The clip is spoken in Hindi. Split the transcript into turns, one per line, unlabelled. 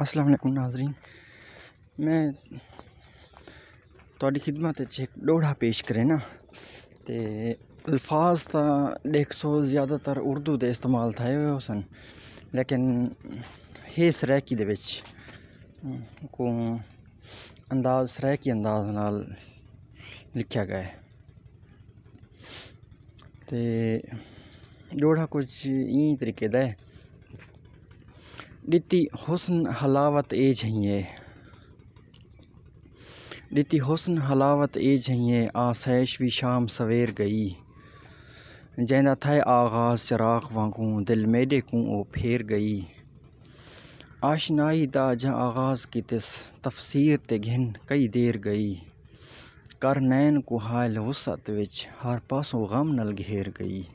असलम नाजरीन मैं थोड़ी खिदमत एक डोड़ा पेश करे ना तो अल्फाज तो एक सौ ज़्यादातर उर्दू के इस्तेमाल थे हुए सन लेकिन हे सरैकी दे अंदाज सरैकी अंदाज न लिखा गया है तो डोड़ा कुछ इं तरीके का डिति हुसन हलावत ए झइयें डिति हुसन हलावत ए झइयें आसैश भी शाम सवेर गई जैदा थे आगाज़ चराग वांगू दिल मेडे कू ओ फेर गई आशनाई दा ज आगाज़ की तिस तफसीर ते घिन कई देर गई कर नैन कुहाल हायल विच हर पासों गम नल घेर गई